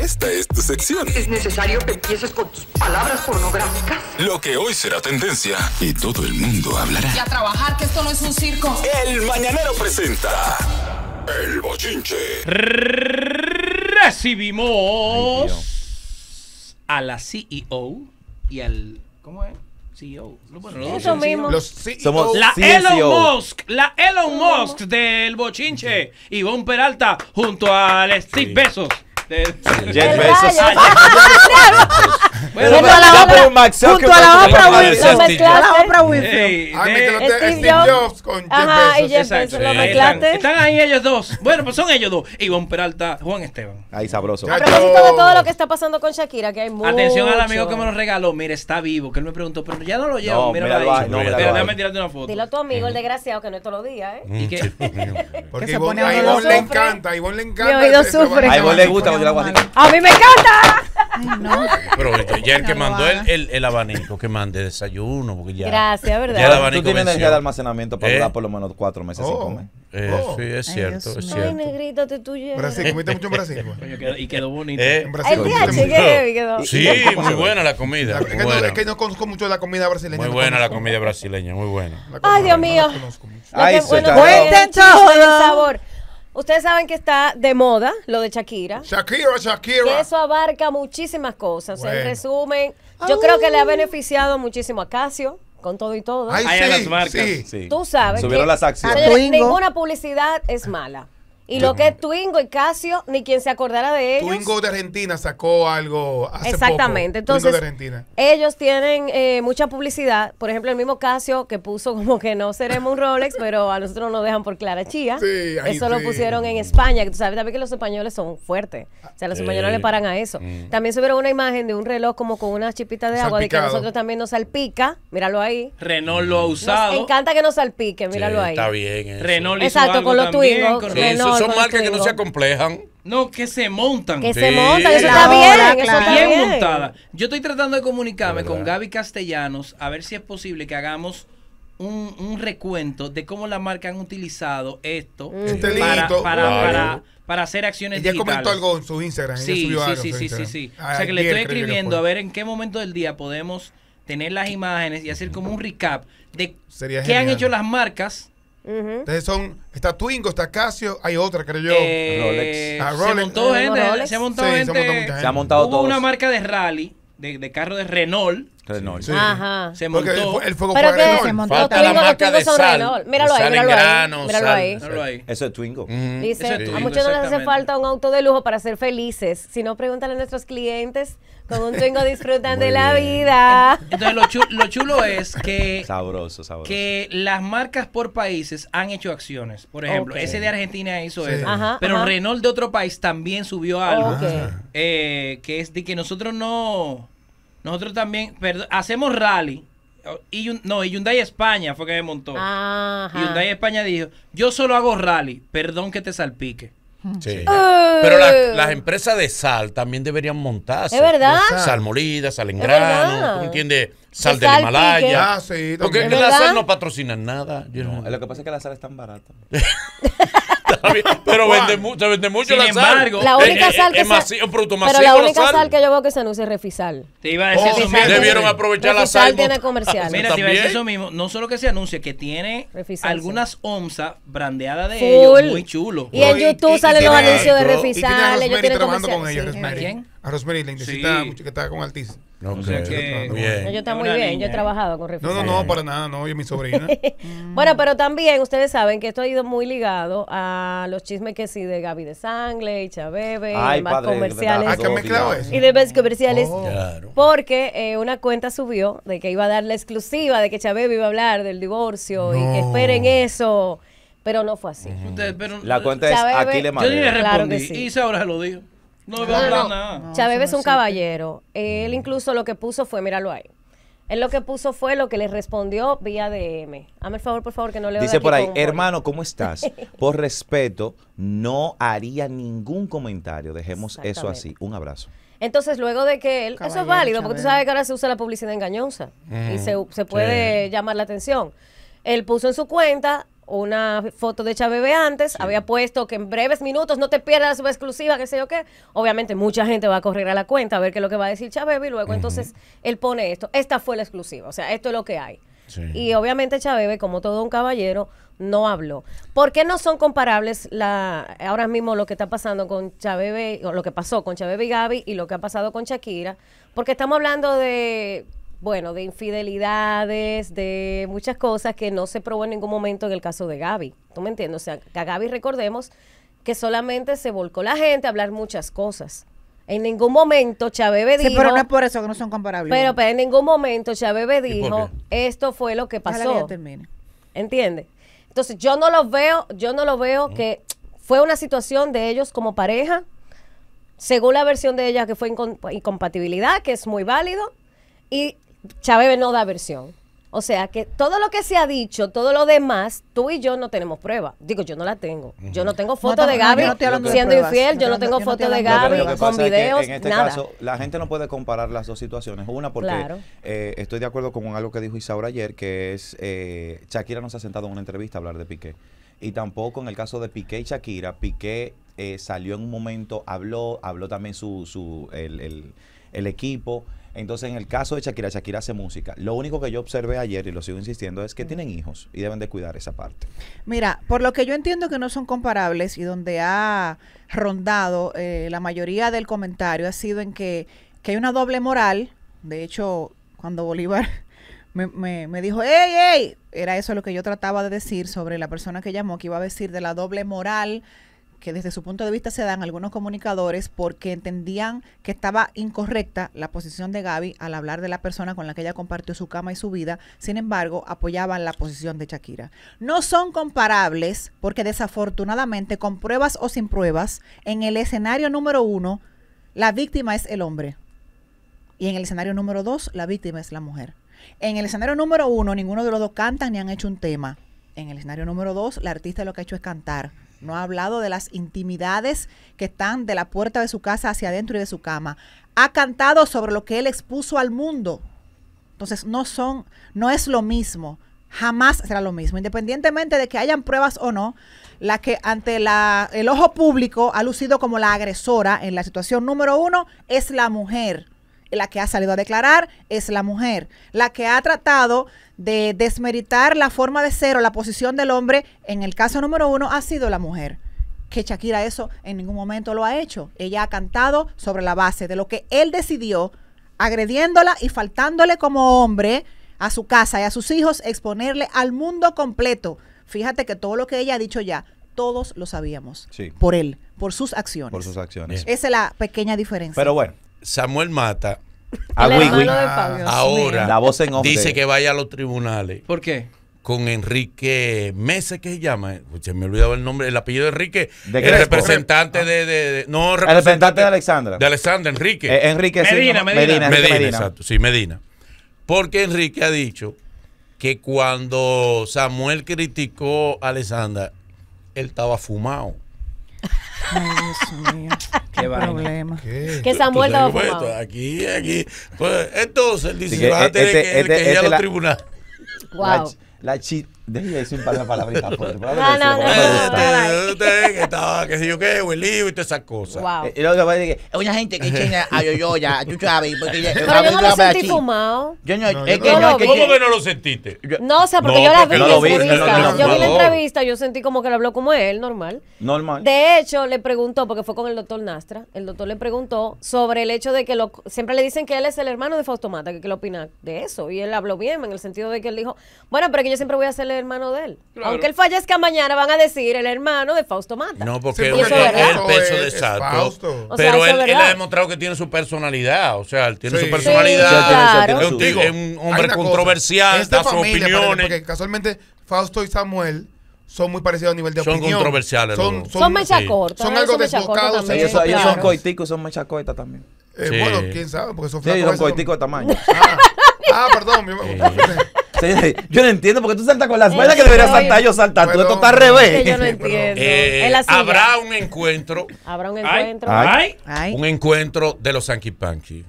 Esta es tu sección. Es necesario que empieces con tus palabras pornográficas. Lo que hoy será tendencia y todo el mundo hablará. Y a trabajar, que esto no es un circo. El Mañanero presenta El Bochinche. Recibimos a la CEO y al... ¿Cómo es? E CEO. E la e Elon Musk, la Elon Musk del bochinche. Ivonne Peralta junto al Steve Besos. Jeff Bezos. junto a la obra, junto a la obra Jobs con Jeff Y Jeff lo Están ahí ellos dos. Bueno, pues son ellos dos. Ivonne Peralta, Juan Esteban. Ahí sabroso. A de todo lo que está pasando con Shakira, que hay mucho. Atención al amigo que me lo regaló. Mira, está vivo. Que él me preguntó, pero ya no lo llevo. mira, mira, mira, déjame tirarte una foto. Dilo a tu amigo, el desgraciado, que no es todos los días, ¿eh? ¿Y qué? Porque a Ivonne le encanta, a Ivonne le encanta. oído A Ivonne le gusta agua así. ¡A mí me encanta! Ay, no. Pero ya el que mandó el, el, el, abanico, que mande desayuno, porque ya. Gracias, ¿verdad? el abanico Tú tienes venció. de almacenamiento para ¿Eh? durar por lo menos cuatro meses sin oh, comer. Eh, oh. Sí, es cierto, Ay, es cierto. negrito, te tuyo. Brasil, comiste mucho en Brasil. Pues. y quedó eh, bonito. Eh. En Brasil. Y quedó. Sí, muy buena la comida. Es que, no, es que no conozco mucho la comida brasileña. Muy buena la comida brasileña, muy buena. Ay, Dios mío. Ay, bueno, cuenten todo el sabor. Ustedes saben que está de moda lo de Shakira. Shakira, Shakira. eso abarca muchísimas cosas. En resumen, yo creo que le ha beneficiado muchísimo a Casio con todo y todo. Ahí las marcas. Tú sabes. Ninguna publicidad es mala. Y lo que es Twingo y Casio, ni quien se acordara de ellos. Twingo de Argentina sacó algo hace Exactamente. Entonces, ellos tienen eh, mucha publicidad. Por ejemplo, el mismo Casio que puso como que no seremos un Rolex, pero a nosotros nos dejan por Clara Chía. Sí, eso lo pusieron en España. Tú sabes también que los españoles son fuertes. O sea, los españoles le paran a eso. También mm. También subieron una imagen de un reloj como con una chipita de agua de que a nosotros también nos salpica. Míralo ahí. Renault lo ha usado. Nos encanta que nos salpique. Míralo ahí. Está bien. Eso. Renault Exacto, con los Twingo son marcas que no se acomplejan. No, que se montan. Que se montan, eso está bien. bien, montada. Yo estoy tratando de comunicarme con Gaby Castellanos a ver si es posible que hagamos un, recuento de cómo las marcas han utilizado esto mm. este para, para, hacer acciones ya comentó algo en su Instagram. Sí, sí, sí, sí, sí, o sea que le estoy escribiendo a ver en qué momento del día podemos tener las imágenes y hacer como un recap de qué han hecho las marcas entonces son, está Twingo, está Casio, hay otra, creo yo. Eh, ah, Rolex. Se ha montado gente. Se ha montado, gente. Se ha montado Hubo una marca de rally, de, de carro de Renault, Renault. Sí. Ajá. Porque el fuego fue Renault. Se montó. Falta Twingo, la marca de son sal, Renault. Míralo ahí, míralo ahí. ahí. Míralo ahí. Eso es Twingo. Dice, a muchos no les hace falta un auto de lujo para ser felices. Si no, pregúntale a nuestros clientes con un Twingo disfrutan de la vida. Entonces, lo chulo, es que... Sabroso, sabroso. Que las marcas por países han hecho acciones. Por ejemplo, ese de Argentina hizo eso. pero Renault de otro país también subió algo. Eh, que es de que nosotros no nosotros también perdón, hacemos rally. Y, no, Hyundai España fue que me montó. y Hyundai España dijo, yo solo hago rally, perdón que te salpique. Pero eh. las empresas de sal también deberían montarse. Es verdad. Sal molida, sal en grano, entiendes? Sal del Himalaya. Ah, Porque la sal no patrocina nada. Lo que pasa es que la sal es tan barata. pero vende, se vende mucho Sin la embargo, sal. La única sal que es, un masivo, Pero la única sal. que yo veo que se anuncia es Refisal. Te iba a decir eso mismo. Debieron aprovechar Refisal la sal. tiene comercial. Mira, si iba a decir eso mismo. No solo que se anuncia, que tiene algunas onzas brandeadas de Full. ellos. Muy chulo. Y en YouTube salen los anuncios de Refisal. Ellos tienen trabajando con ellos, A Rosemary la necesita mucho que estaba con Altis yo muy bien, yo he trabajado con No, no, no, para nada, no, yo mi sobrina. bueno, pero también ustedes saben que esto ha ido muy ligado a los chismes que sí de Gaby de Sangle y Chabebe, y más comerciales. que eso. Y de comerciales. Oh. Porque eh, una cuenta subió de que iba a dar la exclusiva de que Chabebe iba a hablar del divorcio y que esperen eso. Pero no fue así. la cuenta es aquí le mandé. Yo le respondí y ahora se lo digo. No, no, no, no. es un caballero. Él mm. incluso lo que puso fue, míralo ahí. Él lo que puso fue lo que le respondió vía DM. Hazme el favor, por favor, que no le Dice por ahí, hermano, ¿cómo estás? Por respeto, no haría ningún comentario. Dejemos eso así. Un abrazo. Entonces, luego de que él. eso es válido, porque tú sabes que ahora se usa la publicidad engañosa y eh, se, puede llamar la atención. Él puso en su cuenta una foto de Chabebe antes, había puesto que en breves minutos no te pierdas la exclusiva, qué sé yo qué. Obviamente mucha gente va a correr a la cuenta a ver qué es lo que va a decir Chabebe y luego entonces él pone esto. Esta fue la exclusiva, o sea, esto es lo que hay. Y obviamente Chabebe, como todo un caballero, no habló. ¿Por qué no son comparables la, ahora mismo lo que está pasando con Chabebe, o lo que pasó con Chabebe y Gaby y lo que ha pasado con Shakira? Porque estamos hablando de bueno, de infidelidades, de muchas cosas que no se probó en ningún momento en el caso de Gaby. ¿Tú me entiendes? O sea, a Gaby recordemos que solamente se volcó la gente a hablar muchas cosas. En ningún momento Chabebe dijo. Sí, pero no es por eso que no son comparables. Pero, en ningún momento Chávez dijo, esto fue lo que pasó. Que ¿Entiendes? Entonces yo no lo veo, yo no lo veo que fue una situación de ellos como pareja, según la versión de ella que fue incompatibilidad, que es muy válido, y Chávez no da versión. O sea que todo lo que se ha dicho, todo lo demás, tú y yo no tenemos prueba. Digo, yo no la tengo. Yo no tengo foto de Gaby siendo infiel, yo no tengo foto de Gaby con videos. en este caso, la gente no puede comparar las dos situaciones. Una, porque eh, estoy de acuerdo con algo que dijo Isaura ayer, que es eh, Shakira se ha sentado en una entrevista a hablar de Piqué. Y tampoco en el caso de Piqué y Shakira, Piqué eh, salió en un momento, habló, habló también su, su el, el equipo. Entonces, en el caso de Shakira, Shakira hace música. Lo único que yo observé ayer, y lo sigo insistiendo, es que mm. tienen hijos y deben de cuidar esa parte. Mira, por lo que yo entiendo que no son comparables y donde ha rondado eh, la mayoría del comentario ha sido en que, que hay una doble moral. De hecho, cuando Bolívar me, me, me, dijo, ¡Ey, ey! Era eso lo que yo trataba de decir sobre la persona que llamó, que iba a decir de la doble moral que desde su punto de vista se dan algunos comunicadores porque entendían que estaba incorrecta la posición de Gaby al hablar de la persona con la que ella compartió su cama y su vida, sin embargo apoyaban la posición de Shakira. No son comparables porque desafortunadamente con pruebas o sin pruebas, en el escenario número uno, la víctima es el hombre y en el escenario número dos, la víctima es la mujer. En el escenario número uno, ninguno de los dos cantan ni han hecho un tema. En el escenario número dos, la artista lo que ha hecho es cantar no ha hablado de las intimidades que están de la puerta de su casa hacia adentro y de su cama. Ha cantado sobre lo que él expuso al mundo. Entonces no son, no es lo mismo. Jamás será lo mismo. Independientemente de que hayan pruebas o no, la que ante el ojo público ha lucido como la agresora en la situación número uno es la mujer la que ha salido a declarar es la mujer, la que ha tratado de desmeritar la forma de ser o la posición del hombre, en el caso número uno, ha sido la mujer. Que Shakira eso en ningún momento lo ha hecho. Ella ha cantado sobre la base de lo que él decidió, agrediéndola y faltándole como hombre a su casa y a sus hijos, exponerle al mundo completo. Fíjate que todo lo que ella ha dicho ya, todos lo sabíamos. Por él, por sus acciones. Por sus acciones. Esa es la pequeña diferencia. Pero bueno, Samuel Mata, a ah, ahora la voz en dice que vaya a los tribunales. ¿Por qué? Con Enrique Mese que se llama, pues se me olvidaba el nombre, el apellido de Enrique, ah. el representante de, de, representante, de Alexandra, de Alexandra Enrique, eh, Enrique Medina, Medina, Medina, Medina, Medina, exacto, sí, Medina, porque Enrique ha dicho que cuando Samuel criticó a Alexandra, él estaba fumado. Qué, problema. Que se han muerto aquí, aquí. Pues, entonces, el que, a tribunales. Wow. La, la Deje decir de palabritas fuertes. No, no, no. Que estaba, que si yo qué, y todas esas cosas. Y eh, luego que es una gente que chinga a yoyoya, a chuchabi. Porque yo no lo sentí fumado. Yo no, es que no. ¿Cómo que no lo sentiste? No, o sea, porque yo la vi en entrevista. Yo vi la entrevista, yo sentí como que lo habló como él, normal. Normal. De hecho, le preguntó, porque fue con el doctor Nastra, el doctor le preguntó sobre el hecho de que lo, siempre le dicen que él es el hermano de Faustomata, que, ¿Qué opina de eso. Y él habló bien en el sentido de que él dijo, bueno, pero que yo siempre voy a hacerle hermano de él. Aunque él fallezca mañana, van a decir el hermano de Fausto Mata. No, porque él, es el peso de Sato. pero él, ha demostrado que tiene su personalidad. O sea, él tiene su personalidad. es, un, hombre controversial, da sus opiniones. Porque casualmente Fausto y Samuel son muy parecidos a nivel de opinión. Son controversiales. Son, son, son Son algo desbocados. son, coiticos y son mechacortas también. Eh, bueno, quién sabe, porque son flacos. Sí, son coiticos de tamaño. Ah, ah perdón. yo no entiendo porque tú saltas con las vainas eh, que deberías saltar, yo saltar. Tú esto está al revés. yo no entiendo. Eh, habrá un encuentro. Habrá un encuentro. Un encuentro de los Sanky Panky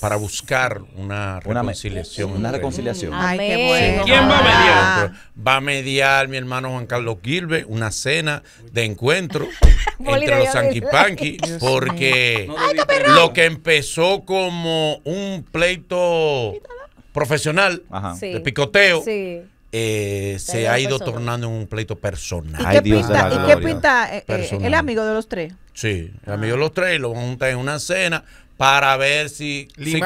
para buscar una reconciliación. Una reconciliación. Ay, qué bueno. ¿Quién va a mediar? Ah. Va a mediar mi hermano Juan Carlos Gilbert una cena de encuentro entre los Sanky porque lo que empezó como un pleito profesional de picoteo. Eh, se ha ido tornando en un pleito personal. ¿Y qué pinta, el amigo de los tres? Sí, el amigo ah. de los tres lo juntan en una cena para ver si, si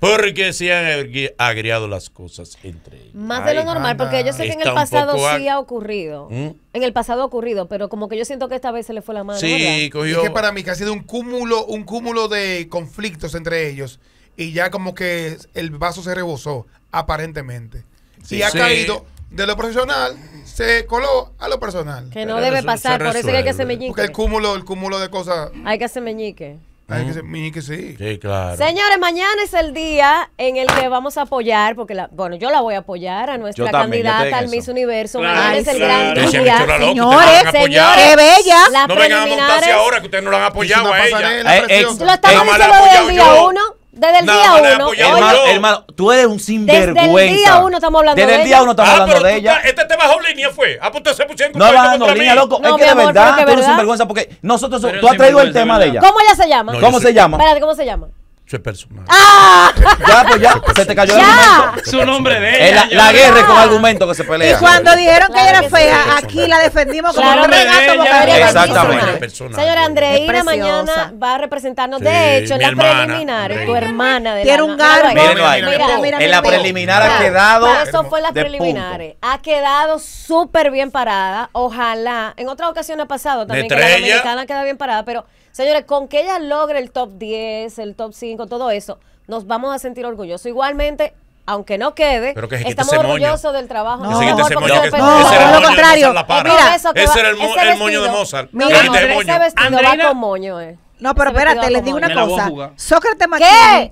porque se han agriado las cosas entre ellos. Más de lo normal, porque yo sé que en el pasado sí ha ocurrido. ¿Mm? En el pasado ha ocurrido, pero como que yo siento que esta vez se le fue la mano. Sí, que para mí que ha sido un cúmulo, un cúmulo de conflictos entre ellos y ya como que el vaso se rebosó, aparentemente. Si y ha caído de lo profesional, se coló a lo personal. Que no debe pasar, por eso que hay que hacer meñique. Porque el cúmulo, el cúmulo de cosas. Hay que hacer meñique. Hay que hacer meñique, sí. Sí, claro. Señores, mañana es el día en el que vamos a apoyar, porque la, bueno, yo la voy a apoyar a nuestra candidata al Miss Universo. mañana es el gran día. Señores, señores, qué bella. no vengan a montarse ahora que ustedes no la han apoyado a ella. Eh, lo están diciendo desde el día uno. Desde el día uno. Hermano, tú eres un sinvergüenza. Desde el día uno estamos hablando de ella. Desde el día uno estamos ah, hablando de ella. Este te bajó línea fue. Ah, pues no pues se No bajando línea, loco. es que de verdad, tú eres un sinvergüenza porque nosotros, tú has traído el tema de ella. ¿Cómo ella se llama? ¿Cómo se llama? Espérate, ¿cómo se llama? Eso es personal. ¡Ah! Ya, pues ya, se te cayó el Su nombre de ella. La, guerra es con argumento que se pelea. Y cuando dijeron que ella era fea, aquí la defendimos como un de porque Exactamente. Señora Andreina mañana va a representarnos. de hecho, en la preliminares, tu hermana de Tiene un mira. En la preliminar ha quedado. Eso fue las preliminares. Ha quedado súper bien parada. Ojalá. En otra ocasión ha pasado también que la dominicana queda bien parada, pero. Señores, con que ella logre el top 10, el top 5, todo eso, nos vamos a sentir orgullosos. Igualmente, aunque no quede, estamos orgullosos del trabajo. No, no, que, no, lo contrario. Mira, ese era el, moño de Mozart. Mira, no, ese vestido va con moño, eh. No, pero espérate, les digo una cosa. Sócrates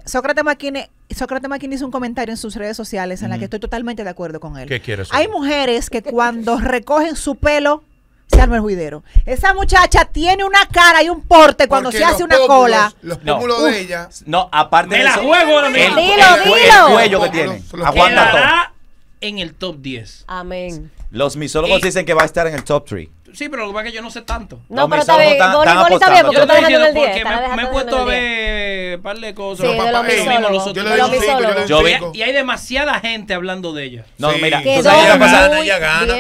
Sócrates hizo un comentario en sus redes sociales en la que estoy totalmente de acuerdo con él. ¿Qué quieres? Hay mujeres que cuando recogen su pelo se el juidero. Esa muchacha tiene una cara y un porte cuando se hace una cola. Los pómulos no. de ella. No, aparte de eso. Juego, el, cuello que tiene. Aguanta todo. en el top 10. Amén. Los misólogos dicen que va a estar en el top 3. Sí, pero lo que pasa es que yo no sé tanto. No, pero está bien. está bien porque Me he puesto a ver un par de cosas. Sí, de los otros Yo yo Y hay demasiada gente hablando de ella. No, mira.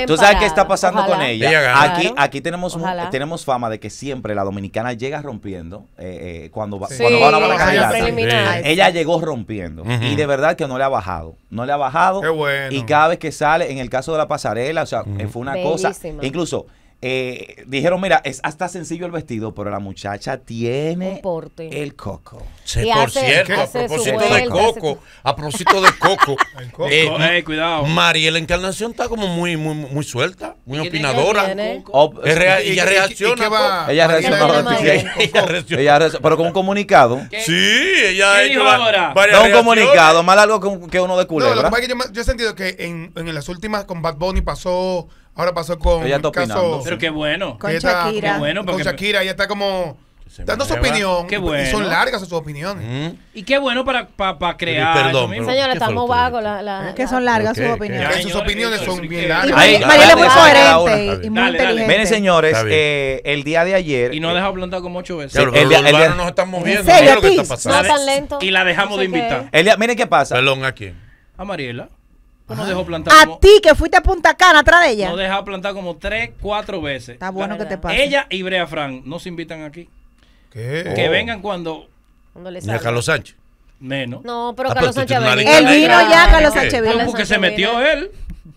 Tú sabes qué está pasando con ella. Aquí aquí tenemos tenemos fama de que siempre la dominicana llega rompiendo eh, eh, cuando va a la candidata. Ella llegó rompiendo. Y de verdad que no le ha bajado. No le ha bajado. Qué bueno. Y cada vez que sale, en el caso de la pasarela, o sea, fue una cosa. Incluso eh, dijeron, mira, es hasta sencillo el vestido, pero la muchacha tiene el coco. por cierto, a, propósito coco, a propósito de coco, a eh, coco, eh, cuidado. María la Encarnación está como muy, muy, muy suelta, muy opinadora. Y ella reacciona. ella reacciona. pero con un comunicado. Sí, ella ha un comunicado, más largo que, uno de culebra. yo, he sentido que en, en las últimas con Bad Bunny pasó Ahora pasó con ella Pero qué bueno. Con Shakira. bueno porque con Shakira, ella está como dando su opinión. Qué bueno. Y son largas sus opiniones. Mm. Y qué bueno para, para, crear. Perdón, señora, estamos vagos. ¿Eh? que son largas sus opiniones. sus opiniones son bien largas. Mariela es coherente y muy inteligente. Miren, señores, eh, el día de ayer. Y no eh, dejado plantado como ocho veces. Los el, nos estamos moviendo. está pasando? Y la dejamos de invitar. Miren qué pasa. Perdón, ¿a quién? A Mariela a ti que fuiste a Punta Cana atrás de ella. Nos dejó plantar como tres, cuatro veces. Está bueno que te pase. Ella y Brea Fran nos invitan aquí. ¿Qué? Que oh. vengan cuando. Cuando les Carlos Sánchez. Menos. No, pero ah, Carlos Sánchez Él vino ya, Carlos Sánchez vino. Porque se metió él.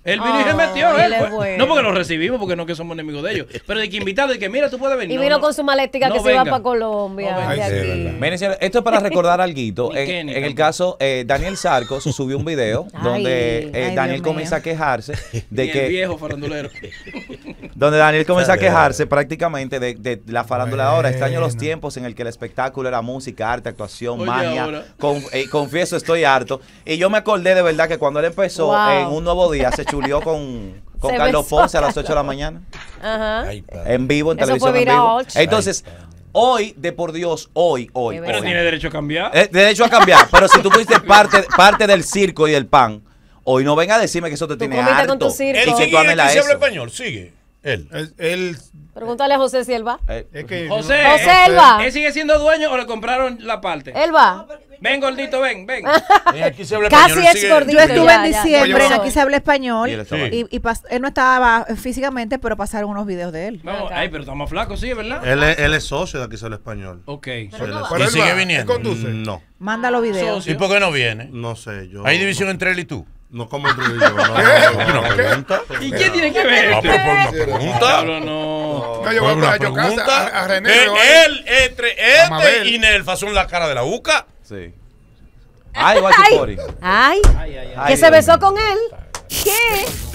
Él vino y se metió. Eh, él, pues. No porque lo recibimos, porque no que somos enemigos de ellos. Pero de que invitado, de que mira, tú puedes venir. Y vino con su maléctica que se iba para Colombia. esto es para recordar algo. en, el caso, eh, Daniel Sarcos subió un video donde eh, Daniel comienza a quejarse de que. viejo farandulero. Donde Daniel comienza a quejarse prácticamente de, la farándula ahora. Extraño los tiempos en el que el espectáculo era música, arte, actuación, magia. Eh, confieso, estoy harto. Y yo me acordé de verdad que cuando él empezó eh, en un nuevo día se chulió con, Carlos Ponce a las 8 de la mañana. Ajá. en vivo, en televisión. En vivo. Entonces, Hoy, de por Dios, hoy, hoy. Pero tiene derecho a cambiar. Eh, derecho a cambiar. pero si tú fuiste parte, parte del circo y del pan, hoy no venga a decirme que eso te tiene harto. Con circo. y que tú español, sigue. Él. Él. Pregúntale a José si él va. Eh, pues, José, José él este, va. sigue siendo dueño o le compraron la parte? Él va. Ven, gordito, ven, ven. aquí se habla Casi es gordito. Yo estuve en diciembre, aquí se habla español. Y él, y, él no estaba eh, físicamente, pero pasaron unos videos de él. ay, pero está más flaco, sí, ¿verdad? Él es, socio de aquí se habla español. Ok. Pero ¿Y sigue mm, viniendo? los ah, videos. ¿Y por qué no viene? No sé. yo. Hay división entre él y tú. No como entre ellos. No, no, una pregunta. ¿Y qué tiene que ver? Ah, pero una pregunta. No, no. No, yo voy una a pregunta. Casa, a, a René. Eh, él, entre este y Nelfa son la cara de la UCA. Sí. Ay, ay, ay, ay, ay, que se besó con él. ¿Qué?